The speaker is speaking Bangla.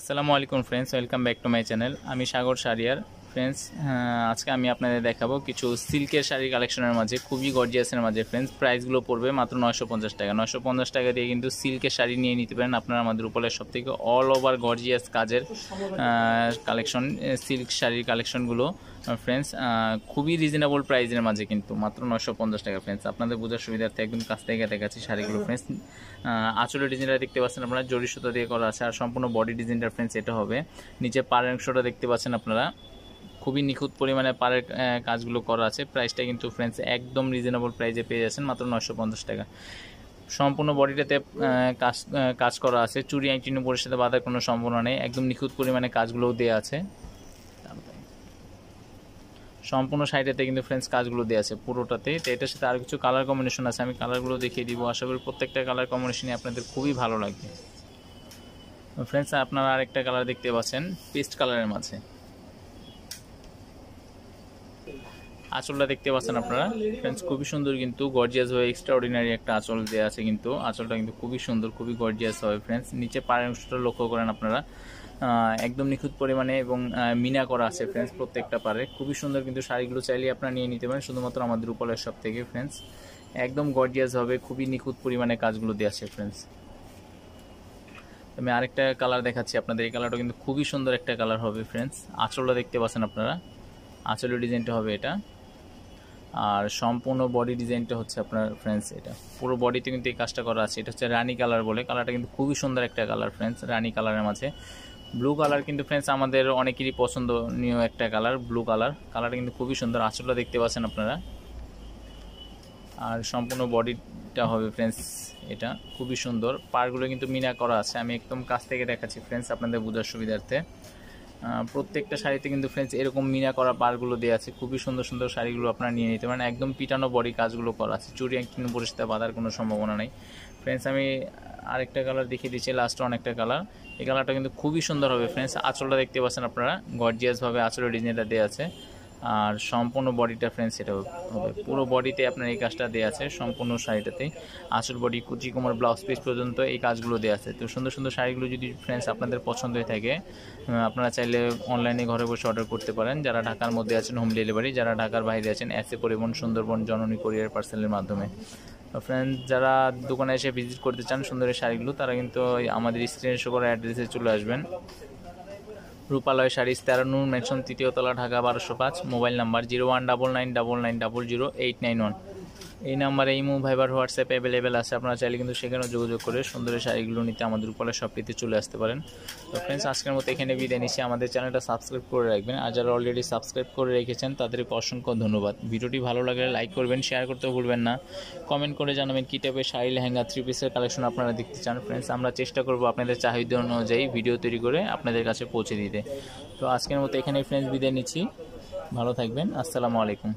আসসালামু আলাইকুম friends welcome back to my channel আমি সাগর সারিয়ার ফ্রেন্ডস আজকে আমি আপনাদের দেখাবো কিছু সিল্কের শাড়ির কালেকশনের মাঝে খুবই গর্জিয়াসের মাঝে ফ্রেন্ডস প্রাইসগুলো পড়বে মাত্র নয়শো পঞ্চাশ টাকা নয়শো পঞ্চাশ টাকা দিয়ে কিন্তু সিল্কের শাড়ি নিয়ে নিতে পারেন আপনারা আমাদের সব থেকে অল ওভার গর্জিয়াস কাজের কালেকশন সিল্ক শাড়ির কালেকশনগুলো ফ্রেন্ডস খুবই রিজনেবল প্রাইসের মাঝে কিন্তু মাত্র নয়শো পঞ্চাশ টাকা ফ্রেন্ডস আপনাদের বোঝার সুবিধার্থে একদম কাছ থেকে দেখাচ্ছি শাড়িগুলো ফ্রেন্ডস আঁচলের ডিজাইনটা দেখতে পাচ্ছেন আপনারা জড়ি দিয়ে করা আছে আর সম্পূর্ণ বডি ডিজাইনটা ফ্রেন্ডস এটা হবে নিচে পারের অংশটা দেখতে পাচ্ছেন আপনারা খুবই নিখুঁত পরিমাণে পারের কাজগুলো করা আছে প্রাইসটা কিন্তু ফ্রেন্ডস একদম রিজনেবল প্রাইসে পেয়ে যাচ্ছেন মাত্র নশো পঞ্চাশ টাকা সম্পূর্ণ বডিটাতে কাজ কাজ করা আছে চুরি আইটি উপরের সাথে বাঁধার কোনো সম্ভাবনা নেই একদম নিখুঁত পরিমাণে কাজগুলোও দেওয়া আছে সম্পূর্ণ সাইডেতে কিন্তু ফ্রেন্ডস কাজগুলো দেওয়া আছে পুরোটাতে তো এটার সাথে আর কিছু কালার কম্বিনেশন আছে আমি কালারগুলো দেখিয়ে দিব আশা করি প্রত্যেকটা কালার কম্বিনেশনই আপনাদের খুবই ভালো লাগবে ফ্রেন্ডস আপনারা আরেকটা কালার দেখতে পাচ্ছেন পেস্ট কালারের মাঝে আঁচলটা দেখতে পাচ্ছেন আপনারা ফ্রেন্ডস খুবই সুন্দর কিন্তু গর্জিয়াস হয়ে এক্সট্রা অর্ডিনারি একটা আঁচল দেওয়া আছে কিন্তু আঁচলটা কিন্তু খুবই সুন্দর খুবই গর্জিয়াস হবে ফ্রেন্ডস নিচে পাড়ের অংশটা লক্ষ্য করেন আপনারা একদম নিখুঁত পরিমাণে এবং মিনা করা আছে ফ্রেন্ডস প্রত্যেকটা পারে খুবই সুন্দর কিন্তু শাড়িগুলো চাইলে আপনারা নিয়ে নিতে পারেন শুধুমাত্র আমাদের উপলের সব থেকে ফ্রেন্ডস একদম গর্জিয়াস হবে খুবই নিখুঁত পরিমাণে কাজগুলো দেওয়া আছে ফ্রেন্ডস আমি আরেকটা কালার দেখাচ্ছি আপনাদের এই কালারটা কিন্তু খুবই সুন্দর একটা কালার হবে ফ্রেন্ডস আঁচলটা দেখতে পাচ্ছেন আপনারা আঁচলের ডিজাইনটা হবে এটা আর সম্পূর্ণ বডি ডিজাইনটা হচ্ছে আপনার ফ্রেন্ডস এটা পুরো বডিতে কিন্তু এই কাজটা করা আছে এটা হচ্ছে রানি কালার বলে কালারটা কিন্তু খুবই সুন্দর একটা কালার ফ্রেন্ডস রানি কালারের মাঝে ব্লু কালার কিন্তু ফ্রেন্ডস আমাদের অনেকেরই পছন্দনীয় একটা কালার ব্লু কালার কালারটা কিন্তু খুবই সুন্দর আঁচলটা দেখতে পাচ্ছেন আপনারা আর সম্পূর্ণ বডিটা হবে ফ্রেন্ডস এটা খুবই সুন্দর পারগুলো কিন্তু মিনা করা আছে আমি একদম কাছ থেকে দেখাচ্ছি ফ্রেন্ডস আপনাদের বোঝার সুবিধার্থে প্রত্যেকটা শাড়িতে কিন্তু ফ্রেন্ডস এরকম মিনা করা বারগুলো দেওয়া আছে খুবই সুন্দর সুন্দর শাড়িগুলো আপনারা নিয়ে নিতে পারেন একদম পিটানো বডি কাজগুলো করা আছে চুরি কিন্তু পরিস্থিতি বাঁধার কোনো সম্ভাবনা নেই ফ্রেন্ডস আমি আরেকটা কালার দেখিয়ে দিচ্ছি লাস্টে অনেকটা কালার এই কালারটা কিন্তু খুবই সুন্দর হবে ফ্রেন্ডস আঁচলটা দেখতে পাচ্ছেন আপনারা গর্জিয়াসভাবে আঁচলের ডিজাইনটা দেওয়া আছে আর সম্পূর্ণ বডিটা ফ্রেন্ডস এটা হবে পুরো বডিতে আপনার এই কাজটা দেওয়া আছে সম্পূর্ণ শাড়িটাতে আসল বডি কুচি ব্লাউজ পিস পর্যন্ত এই কাজগুলো দেওয়া আছে তো সুন্দর সুন্দর শাড়িগুলো যদি ফ্রেন্ডস আপনাদের পছন্দ হয়ে থাকে আপনারা চাইলে অনলাইনে ঘরে বসে অর্ডার করতে পারেন যারা ঢাকার মধ্যে আছেন হোম ডেলিভারি যারা ঢাকার বাইরে আছেন এসে পরিবহন সুন্দরবন জননী কোরিয়ার পার্সেলের মাধ্যমে ফ্রেন্ড যারা দোকানে এসে ভিজিট করতে চান সুন্দরের শাড়িগুলো তারা কিন্তু আমাদের স্ক্রিনে শো করা অ্যাড্রেসে চলে আসবেন রূপালয় সারিস তেরো নূর মেনশন তৃতীয় তলা ঢাকা বারোশো পাঁচ mobile number zero one double nine double nine double zero eight nine one এই নাম্বারে ইমো ভাইবার হোয়াটসঅ্যাপ অ্যাভেলেবেল আছে আপনারা চাইলে কিন্তু সেখানেও যোগাযোগ করে সুন্দর শাড়িগুলো নিতে আমাদের উপরে সব পেতে চলে আসতে পারেন তো ফ্রেন্ডস আজকের মতো এখানে বিদায় নিচ্ছি আমাদের চ্যানেলটা সাবস্ক্রাইব করে রাখবেন আর যারা অলরেডি সাবস্ক্রাইব করে রেখেছেন তাদেরকে অসংখ্য ধন্যবাদ ভিডিওটি ভালো লাগলে লাইক করবেন শেয়ার করতে ভুলবেন না কমেন্ট করে জানাবেন কী টাইপের শাড়ি লেহেঙ্গা থ্রি পিসের কালেকশন আপনারা দেখতে চান ফ্রেন্ডস আমরা চেষ্টা করব আপনাদের চাহিদা অনুযায়ী ভিডিও তৈরি করে আপনাদের কাছে পৌঁছে দিতে তো আজকের মতো এখানে ফ্রেন্ডস বিদায় নিচ্ছি ভালো থাকবেন আসসালামু আলাইকুম